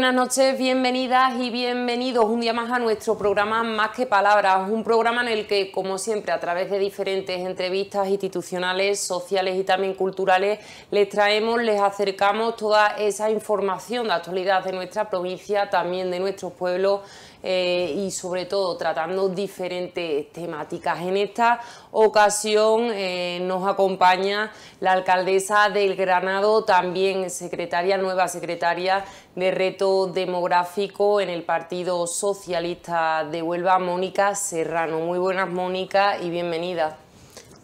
buenas noches, bienvenidas y bienvenidos un día más a nuestro programa Más que Palabras, un programa en el que, como siempre, a través de diferentes entrevistas institucionales, sociales y también culturales, les traemos, les acercamos toda esa información de actualidad de nuestra provincia, también de nuestros pueblos eh, y sobre todo tratando diferentes temáticas. En esta ocasión eh, nos acompaña la alcaldesa del Granado, también secretaria, nueva secretaria de Reto Demográfico en el Partido Socialista de Huelva, Mónica Serrano. Muy buenas, Mónica, y bienvenida.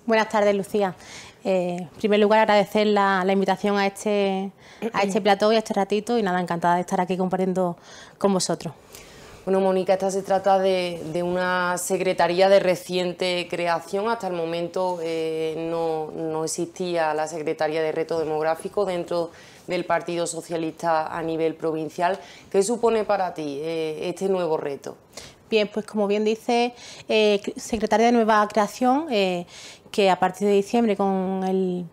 Buenas tardes, Lucía. Eh, en primer lugar, agradecer la, invitación a este, a este plató y a este ratito y nada, encantada de estar aquí compartiendo con vosotros. Bueno, Mónica, esta se trata de, una secretaría de reciente creación. Hasta el momento eh, no, existía la Secretaría de Reto Demográfico dentro del Partido Socialista a nivel provincial. ¿Qué supone para ti eh, este nuevo reto? Bien, pues como bien dice, eh, secretaria de nueva creación, que a partir de diciembre con el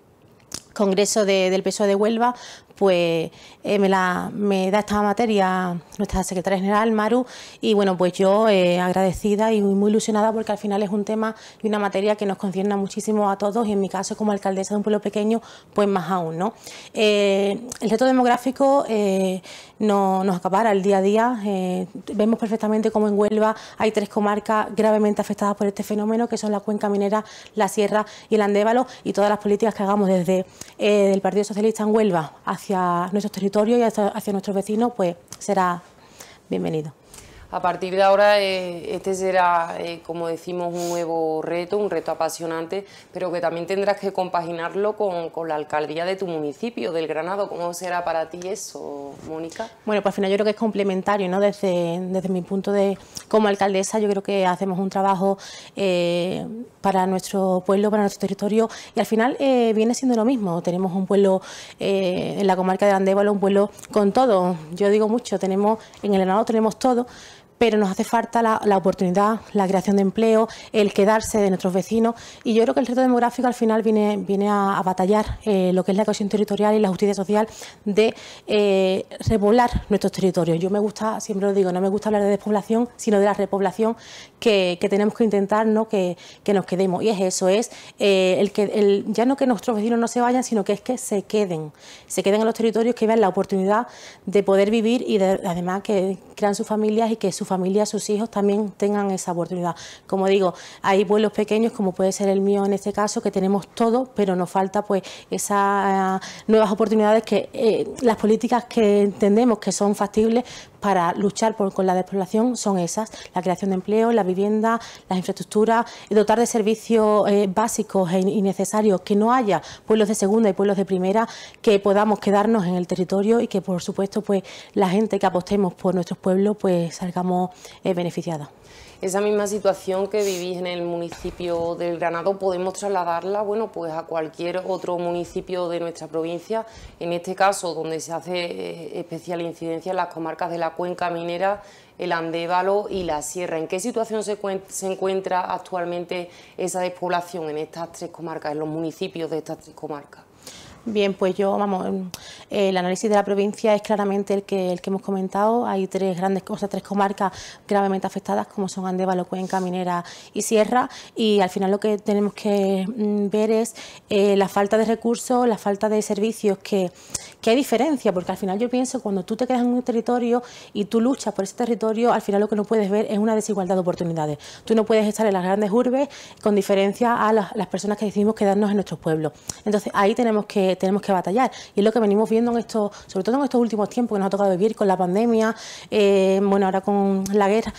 Congreso del PSOE de Huelva pues eh, me, la, me da esta materia nuestra secretaria general, Maru, y bueno, pues yo eh, agradecida y muy ilusionada porque al final es un tema y una materia que nos concierne muchísimo a todos y en mi caso como alcaldesa de un pueblo pequeño, pues más aún, ¿no? Eh, el reto demográfico no, nos acapara el día a día, vemos perfectamente cómo en Huelva hay tres comarcas gravemente afectadas por este fenómeno, que son la Cuenca Minera, la Sierra y el Andévalo, y todas las políticas que hagamos desde el Partido Socialista en Huelva hacia nuestro territorio y hacia, hacia nuestros vecinos, pues será bienvenido. A partir de ahora eh, este será, eh, como decimos, un nuevo reto, un reto apasionante, pero que también tendrás que compaginarlo con, con, la alcaldía de tu municipio, del Granado. ¿Cómo será para ti eso, Mónica? Bueno, pues al final yo creo que es complementario, ¿no? Desde, desde mi punto de como alcaldesa, yo creo que hacemos un trabajo eh, para nuestro pueblo, para nuestro territorio, y al final viene siendo lo mismo. Tenemos un pueblo en la comarca de Andévalo, un pueblo con todo. Yo digo mucho, tenemos en el Granado tenemos todo pero nos hace falta la, oportunidad, la creación de empleo, el quedarse de nuestros vecinos y yo creo que el reto demográfico al final viene, viene a, batallar eh, lo que es la cohesión territorial y la justicia social de eh, repoblar nuestros territorios. Yo me gusta, siempre lo digo, no me gusta hablar de despoblación, sino de la repoblación que, tenemos que intentar ¿no? que, nos quedemos. Y es eso, es eh, el que ya no que nuestros vecinos no se vayan, sino que es que se queden, se queden en los territorios, que vean la oportunidad de poder vivir y además que crean sus familias y que sus familia familia, sus hijos también tengan esa oportunidad. Como digo, hay pueblos pequeños, como puede ser el mío en este caso, que tenemos todo, pero nos falta pues esas eh, nuevas oportunidades que eh, las políticas que entendemos que son factibles para luchar con la despoblación son esas, la creación de empleo, la vivienda, las infraestructuras, eh, dotar de servicios básicos e y que no haya pueblos de segunda y pueblos de primera, que podamos quedarnos en el territorio y que por supuesto pues la gente que apostemos por nuestros pueblos pues salgamos esa misma situación que vivís en el municipio del Granado podemos trasladarla bueno, pues a cualquier otro municipio de nuestra provincia, en este caso donde se hace eh, especial incidencia en las comarcas de la cuenca minera, el Andévalo y la Sierra. ¿En qué situación se, se encuentra actualmente esa despoblación en estas tres comarcas, en los municipios de estas tres comarcas? Bien, pues yo, vamos, el análisis de la provincia es claramente el que, el que hemos comentado. Hay tres grandes cosas, tres comarcas gravemente afectadas, como son Andévalo, Cuenca, Minera y Sierra. Y al final lo que tenemos que mm, ver es eh, la falta de recursos, la falta de servicios, que, hay diferencia, porque al final yo pienso, cuando tú te quedas en un territorio y tú luchas por ese territorio, al final lo que no puedes ver es una desigualdad de oportunidades. Tú no puedes estar en las grandes urbes con diferencia a las, las personas que decidimos quedarnos en nuestros pueblos. Entonces ahí tenemos que tenemos que batallar. Y es lo que venimos viendo en estos, sobre todo en estos últimos tiempos que nos ha tocado vivir con la pandemia, eh, bueno, ahora con la guerra.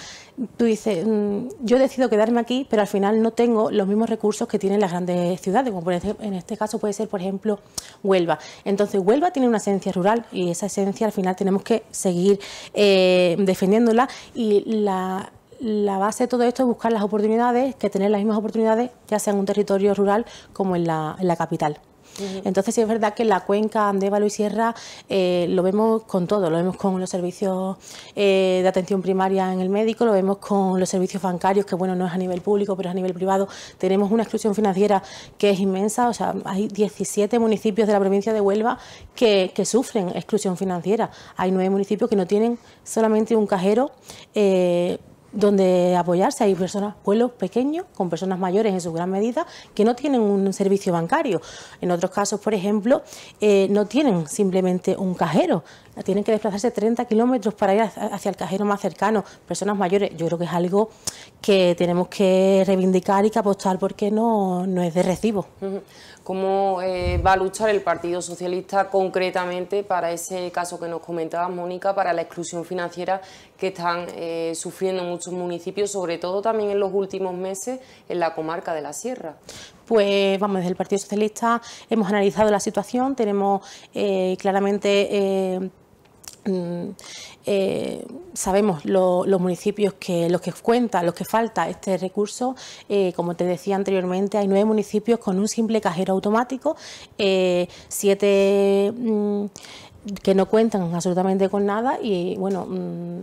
Tú dices, mm, yo decido quedarme aquí, pero al final no tengo los mismos recursos que tienen las grandes ciudades, como en este caso puede ser, por ejemplo, Huelva. Entonces, Huelva tiene una esencia rural y esa esencia al final tenemos que seguir eh, defendiéndola y la la base de todo esto es buscar las oportunidades, que tener las mismas oportunidades, ya sea en un territorio rural como en la capital. Entonces sí es verdad que la cuenca Andévalo y Sierra eh, lo vemos con todo, lo vemos con los servicios eh, de atención primaria en el médico, lo vemos con los servicios bancarios, que bueno, no es a nivel público, pero es a nivel privado. Tenemos una exclusión financiera que es inmensa, o sea, hay 17 municipios de la provincia de Huelva que, sufren exclusión financiera. Hay nueve municipios que no tienen solamente un cajero. Eh, donde apoyarse. Hay personas, pueblos pequeños con personas mayores en su gran medida que no tienen un servicio bancario. En otros casos, por ejemplo, eh, no tienen simplemente un cajero, tienen que desplazarse 30 kilómetros para ir hacia el cajero más cercano. Personas mayores, yo creo que es algo que tenemos que reivindicar y que apostar porque no, es de recibo cómo eh, va a luchar el Partido Socialista concretamente para ese caso que nos comentaba Mónica, para la exclusión financiera que están eh, sufriendo muchos municipios, sobre todo también en los últimos meses en la comarca de la Sierra. Pues vamos, desde el Partido Socialista hemos analizado la situación, tenemos eh, claramente Mm, eh, sabemos los municipios que los que cuenta, los que falta este recurso. Eh, como te decía anteriormente, hay nueve municipios con un simple cajero automático, eh, siete mm, que no cuentan absolutamente con nada y bueno. Mm,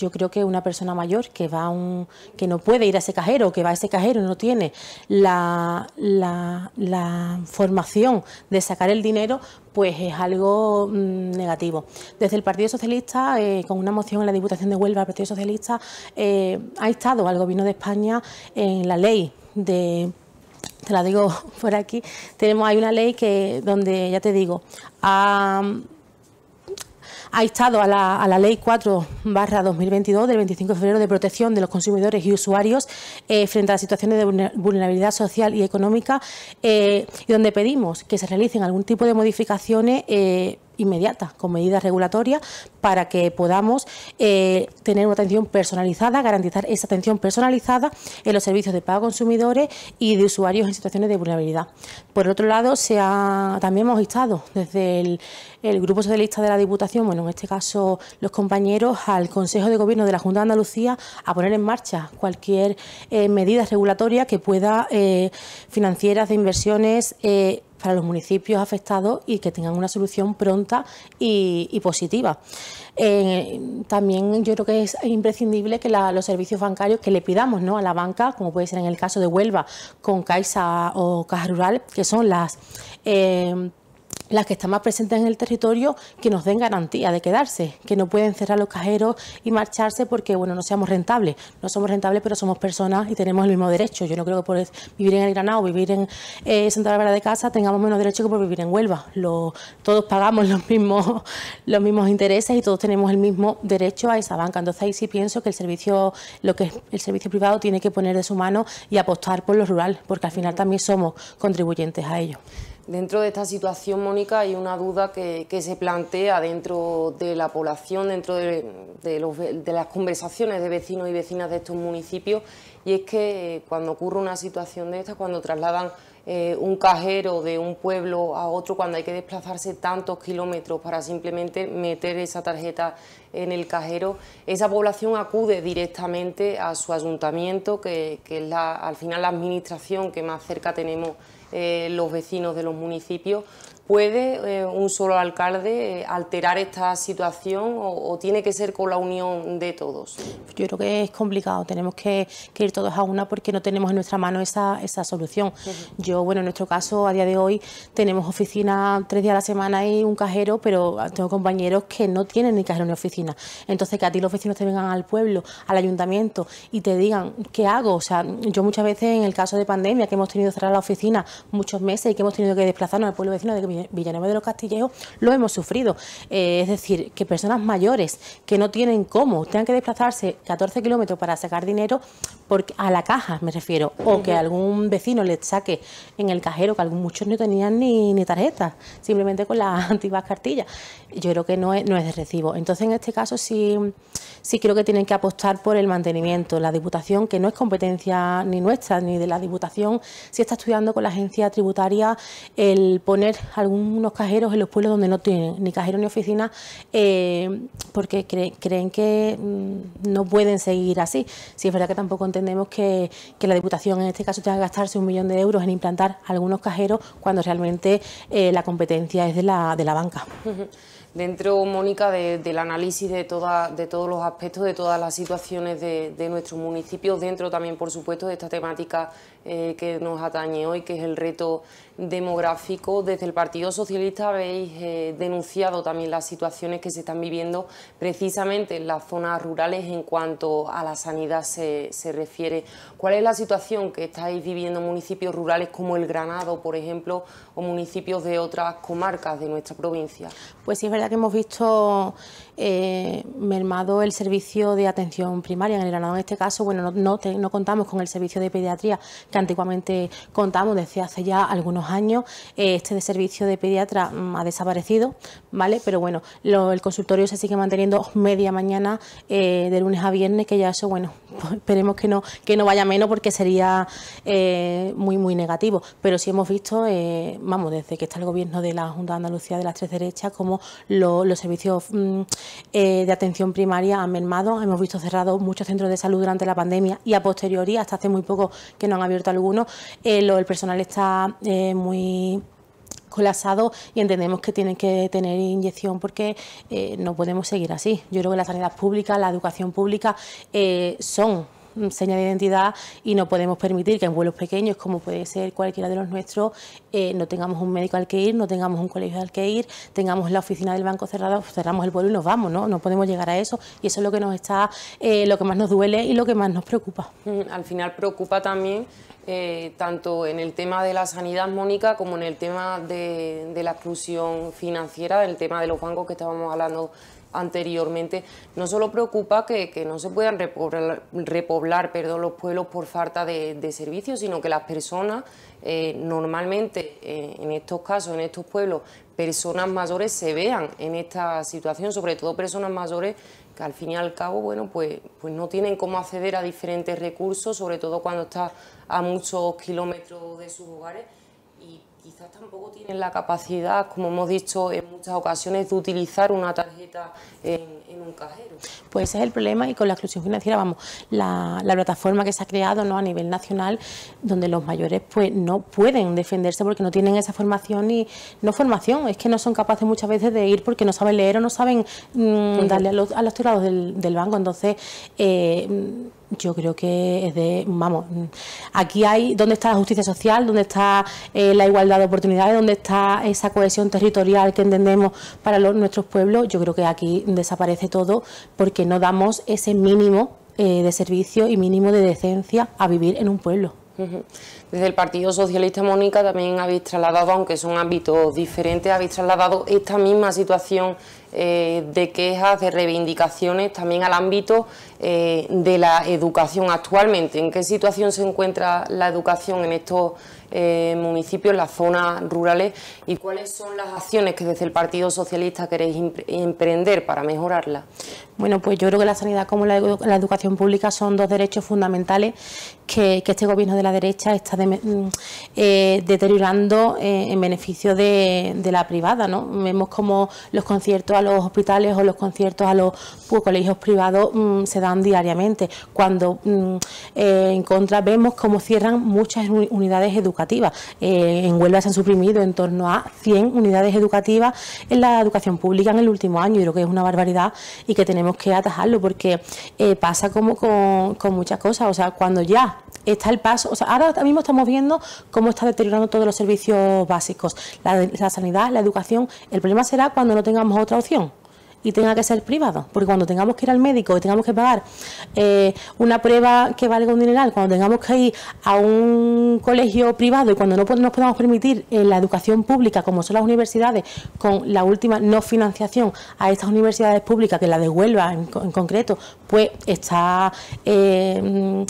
yo creo que una persona mayor que va un, que no puede ir a ese cajero, que va a ese cajero y no tiene la, formación de sacar el dinero, pues es algo mm, negativo. Desde el Partido Socialista, eh, con una moción en la Diputación de Huelva, el Partido Socialista eh, ha estado al Gobierno de España en la ley de te la digo por aquí, tenemos hay una ley que donde ya te digo, a ha estado a la, Ley 4 2022 del 25 de febrero de protección de los consumidores y usuarios eh, frente a las situaciones de vulnerabilidad social y económica eh, y donde pedimos que se realicen algún tipo de modificaciones eh, inmediata con medidas regulatorias para que podamos eh, tener una atención personalizada, garantizar esa atención personalizada en los servicios de pago a consumidores y de usuarios en situaciones de vulnerabilidad. Por otro lado, se también hemos instado desde el, el Grupo Socialista de la Diputación, bueno, en este caso los compañeros, al Consejo de Gobierno de la Junta de Andalucía a poner en marcha cualquier eh, medida regulatoria que pueda, eh, financieras de inversiones, eh, para los municipios afectados y que tengan una solución pronta y, positiva. Eh, también yo creo que es imprescindible que los servicios bancarios que le pidamos ¿no? a la banca, como puede ser en el caso de Huelva con Caixa o Caja Rural, que son las... Eh, las que están más presentes en el territorio que nos den garantía de quedarse, que no pueden cerrar los cajeros y marcharse porque bueno no seamos rentables. No somos rentables, pero somos personas y tenemos el mismo derecho. Yo no creo que por vivir en el Granado o vivir en eh, Santa Bárbara de Casa tengamos menos derecho que por vivir en Huelva. todos pagamos los mismos, los mismos intereses y todos tenemos el mismo derecho a esa banca. Entonces ahí sí pienso que el servicio, lo que el servicio privado tiene que poner de su mano y apostar por lo rural, porque al final también somos contribuyentes a ello. Dentro de esta situación, Mónica, hay una duda que, se plantea dentro de la población, dentro de, las conversaciones de vecinos y vecinas de estos municipios, y es que cuando ocurre una situación de esta, cuando trasladan eh, un cajero de un pueblo a otro, cuando hay que desplazarse tantos kilómetros para simplemente meter esa tarjeta en el cajero, esa población acude directamente a su ayuntamiento, que, es al final la administración que más cerca tenemos eh, los vecinos de los municipios ¿Puede eh, un solo alcalde eh, alterar esta situación o, tiene que ser con la unión de todos? Yo creo que es complicado, tenemos que, ir todos a una porque no tenemos en nuestra mano esa, solución. Yo, bueno, en nuestro caso, a día de hoy, tenemos oficina tres días a la semana y un cajero, pero tengo compañeros que no tienen ni cajero ni oficina. Entonces, que a ti los vecinos te vengan al pueblo, al ayuntamiento y te digan, ¿qué hago? O sea, yo muchas veces, en el caso de pandemia, que hemos tenido que cerrar la oficina muchos meses y que hemos tenido que desplazarnos al pueblo vecino de Villanueva de los Castillejos lo hemos sufrido. Eh, es decir, que personas mayores que no tienen cómo, tengan que desplazarse 14 kilómetros para sacar dinero porque, a la caja, me refiero, o que algún vecino le saque en el cajero, que algunos, muchos no tenían ni, ni tarjeta, simplemente con las antiguas cartillas. Yo creo que no es, no es de recibo. Entonces, en este caso sí, sí creo que tienen que apostar por el mantenimiento. La Diputación, que no es competencia ni nuestra ni de la Diputación, si está estudiando con la agencia tributaria el poner al algunos cajeros en los pueblos donde no tienen ni cajero ni oficina eh, porque creen, que mm, no pueden seguir así. Si es verdad que tampoco entendemos que, que la Diputación en este caso tenga que gastarse un millón de euros en implantar algunos cajeros cuando realmente eh, la competencia es de la, de la banca dentro, Mónica, del análisis de, toda, de todos los aspectos, de todas las situaciones de, nuestros municipios, dentro también, por supuesto, de esta temática eh, que nos atañe hoy, que es el reto demográfico. Desde el Partido Socialista habéis eh, denunciado también las situaciones que se están viviendo precisamente en las zonas rurales en cuanto a la sanidad se, se refiere. ¿Cuál es la situación que estáis viviendo municipios rurales como el Granado, por ejemplo, o municipios de otras comarcas de nuestra provincia? Pues sí, es verdad que hemos visto eh, mermado el servicio de atención primaria. En el Granado, en este caso, bueno, no, no, contamos con el servicio de pediatría que antiguamente contamos desde hace ya algunos años. Eh, este de servicio de pediatra mm, ha desaparecido, ¿vale? Pero bueno, el consultorio se sigue manteniendo media mañana eh, de lunes a viernes, que ya eso, bueno, pues esperemos que no, que no vaya menos porque sería muy, muy negativo. Pero sí hemos visto, vamos, desde que está el gobierno de la Junta de Andalucía de las Tres Derechas, como los servicios... Mm, eh, de atención primaria han mermado. Hemos visto cerrados muchos centros de salud durante la pandemia y a posteriori, hasta hace muy poco que no han abierto algunos, eh, el personal está eh, muy colapsado y entendemos que tienen que tener inyección porque no podemos seguir así. Yo creo que la sanidad pública, la educación pública son Mm, seña de identidad y no podemos permitir que en vuelos pequeños, como puede ser cualquiera de los nuestros, eh, no tengamos un médico al que ir, no tengamos un colegio al que ir, tengamos la oficina del banco cerrada, cerramos el vuelo y nos vamos, ¿no? No podemos llegar a eso y eso es lo que nos está, eh, lo que más nos duele y lo que más nos preocupa. Mm, al final preocupa también eh, tanto en el tema de la sanidad, Mónica, como en el tema de, de la exclusión financiera, del tema de los bancos que estábamos hablando anteriormente, no solo preocupa que, no se puedan repoblar, los pueblos por falta de, servicios, sino que las personas eh, normalmente eh, en estos casos, en estos pueblos, personas mayores se vean en esta situación, sobre todo personas mayores que al fin y al cabo, bueno, pues, pues no tienen cómo acceder a diferentes recursos, sobre todo cuando están a muchos kilómetros de sus hogares quizás tampoco tienen la capacidad, como hemos dicho en muchas ocasiones, de utilizar una tarjeta en, un cajero. Pues ese es el problema y con la exclusión financiera, vamos, la, plataforma que se ha creado ¿no? a nivel nacional, donde los mayores pues no pueden defenderse porque no tienen esa formación y no formación, es que no son capaces muchas veces de ir porque no saben leer o no saben mm, darle a los, a los tirados del, banco. Entonces, eh, yo creo que es de, vamos, aquí hay dónde está la justicia social, dónde está eh, la igualdad de oportunidades, dónde está esa cohesión territorial que entendemos para nuestros pueblos, yo creo que aquí desaparece todo porque no damos ese mínimo eh, de servicio y mínimo de decencia a vivir en un pueblo. Desde el Partido Socialista, Mónica, también habéis trasladado, aunque es un ámbito diferente, habéis trasladado esta misma situación eh, de quejas, de reivindicaciones, también al ámbito eh, de la educación actualmente. ¿En qué situación se encuentra la educación en estos eh, municipios, las zonas rurales? ¿Y cuáles son las acciones que desde el Partido Socialista queréis emprender para mejorarla? Bueno, pues yo creo que la sanidad como la, educación pública son dos derechos fundamentales que, este gobierno de la derecha está mm, eh, deteriorando eh, en beneficio de, la privada. ¿no? Vemos como los conciertos a los hospitales o los conciertos a los pues, colegios privados mm, se dan diariamente, cuando mm, eh, en contra vemos cómo cierran muchas unidades educativas. Eh, en Huelva se han suprimido en torno a 100 unidades educativas en la educación pública en el último año, y creo que es una barbaridad y que tenemos que atajarlo, porque eh, pasa como con, muchas cosas, o sea, cuando ya está el paso, o ahora mismo estamos viendo cómo está deteriorando todos los servicios básicos, la sanidad, la educación, el problema será cuando no tengamos otra opción y tenga que ser privado. Porque cuando tengamos que ir al médico y tengamos que pagar eh, una prueba que vale un dineral, cuando tengamos que ir a un colegio privado y cuando no nos podamos permitir eh, la educación pública, como son las universidades, con la última no financiación a estas universidades públicas, que la devuelvan en, concreto, pues está... Eh,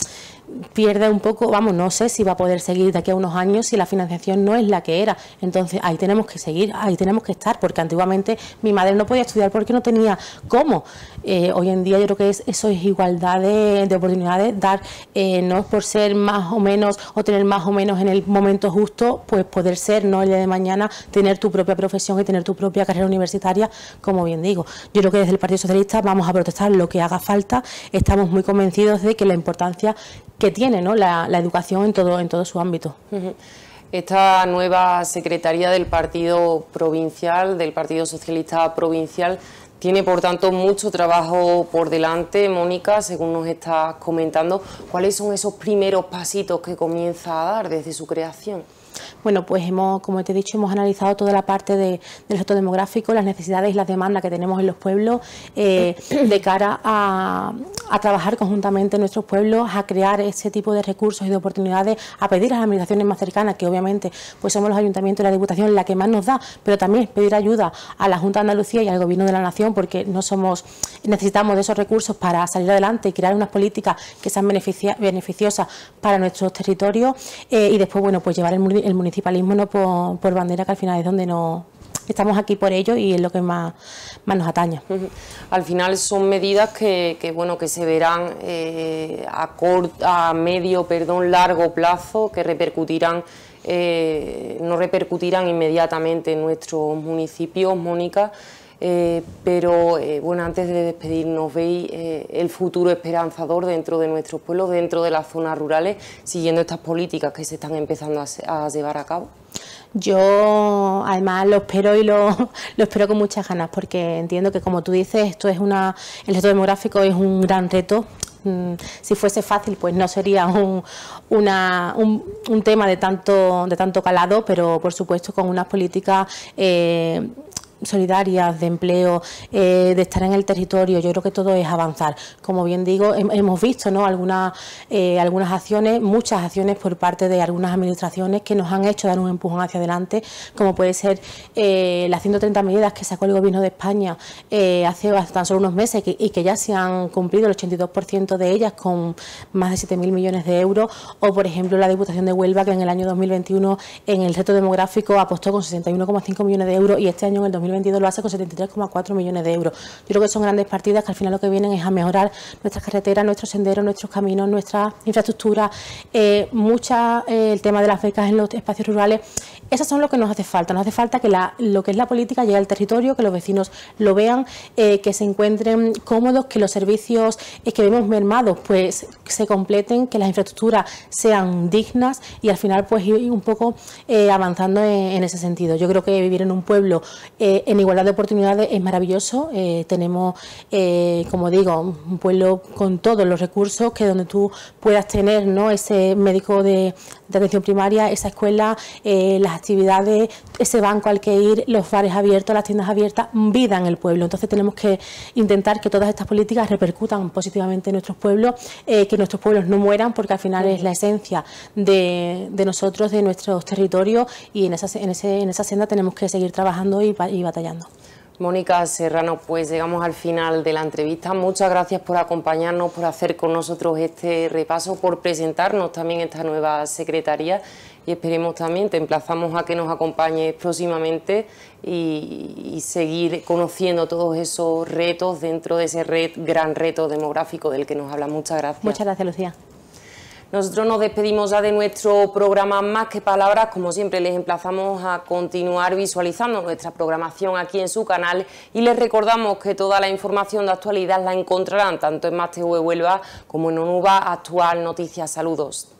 pierde un poco, vamos, no sé si va a poder seguir de aquí a unos años si la financiación no es la que era. Entonces ahí tenemos que seguir, ahí tenemos que estar, porque antiguamente mi madre no podía estudiar porque no tenía cómo. Eh, hoy en día yo creo que es, eso es igualdad de, oportunidades, dar, eh, no por ser más o menos o tener más o menos en el momento justo, pues poder ser, no el día de mañana, tener tu propia profesión y tener tu propia carrera universitaria, como bien digo. Yo creo que desde el Partido Socialista vamos a protestar lo que haga falta, estamos muy convencidos de que la importancia que tiene ¿no? la, educación en todo, en todo su ámbito. Esta nueva Secretaría del Partido Provincial, del Partido Socialista Provincial, tiene por tanto mucho trabajo por delante, Mónica, según nos estás comentando. ¿Cuáles son esos primeros pasitos que comienza a dar desde su creación? Bueno, pues hemos, como te he dicho, hemos analizado toda la parte de, del reto demográfico, las necesidades y las demandas que tenemos en los pueblos eh, de cara a, trabajar conjuntamente en nuestros pueblos, a crear ese tipo de recursos y de oportunidades, a pedir a las administraciones más cercanas, que obviamente pues somos los ayuntamientos y la Diputación la que más nos da, pero también pedir ayuda a la Junta de Andalucía y al Gobierno de la Nación, porque no somos, necesitamos de esos recursos para salir adelante y crear unas políticas que sean beneficiosas para nuestros territorios eh, y después, bueno, pues llevar el, el municipalismo no por, bandera, que al final es donde no, estamos aquí por ello y es lo que más, nos ataña. Al final son medidas que, bueno que se verán eh, a, corto a medio, perdón, largo plazo, que repercutirán eh, no repercutirán inmediatamente en nuestros municipios, Mónica, eh, pero eh, bueno, antes de despedirnos, ¿veis eh, el futuro esperanzador dentro de nuestros pueblos, dentro de las zonas rurales, siguiendo estas políticas que se están empezando a, llevar a cabo? Yo además lo espero y lo, espero con muchas ganas porque entiendo que como tú dices, esto es una, el reto demográfico es un gran reto. Mm, si fuese fácil, pues no sería un, una, un, tema de tanto, de tanto calado, pero por supuesto con unas políticas solidarias, de empleo, eh, de estar en el territorio, yo creo que todo es avanzar. Como bien digo, hemos visto ¿no? algunas, eh, algunas acciones, muchas acciones por parte de algunas administraciones que nos han hecho dar un empujón hacia adelante, como puede ser eh, las 130 medidas que sacó el Gobierno de España eh, hace tan solo unos meses y que ya se han cumplido el 82% de ellas con más de 7.000 millones de euros, o por ejemplo la Diputación de Huelva que en el año 2021 en el reto demográfico apostó con 61,5 millones de euros y este año en el 2022 lo hace con 73,4 millones de euros. Yo creo que son grandes partidas que al final lo que vienen es a mejorar nuestras carreteras, nuestros senderos, nuestros caminos, nuestra infraestructura, eh, eh el tema de las becas en los espacios rurales. Esas son lo que nos hace falta. Nos hace falta que lo que es la política llegue al territorio, que los vecinos lo vean, eh, que se encuentren cómodos, que los servicios eh, que vemos mermados pues se completen, que las infraestructuras sean dignas y al final pues ir un poco avanzando en, ese sentido. Yo creo que vivir en un pueblo eh, en igualdad de oportunidades es maravilloso. Eh, tenemos, eh, como digo, un pueblo con todos los recursos que donde tú puedas tener ¿no? ese médico de, atención primaria, esa escuela, las actividades, ese banco al que ir, los bares abiertos, las tiendas abiertas, vida en el pueblo. Entonces tenemos que intentar que todas estas políticas repercutan positivamente en nuestros pueblos, que nuestros pueblos no mueran, porque al final es la esencia de, nosotros, de nuestros territorios, y en esa, en, ese, en esa senda tenemos que seguir trabajando y Mónica Serrano, pues llegamos al final de la entrevista. Muchas gracias por acompañarnos, por hacer con nosotros este repaso, por presentarnos también esta nueva secretaría y esperemos también, te emplazamos a que nos acompañes próximamente y, y seguir conociendo todos esos retos dentro de ese red, gran reto demográfico del que nos habla. Muchas gracias. Muchas gracias, Lucía. Nosotros nos despedimos ya de nuestro programa Más que Palabras. Como siempre, les emplazamos a continuar visualizando nuestra programación aquí en su canal y les recordamos que toda la información de actualidad la encontrarán tanto en Más TV Huelva como en UNUVA Actual Noticias. Saludos.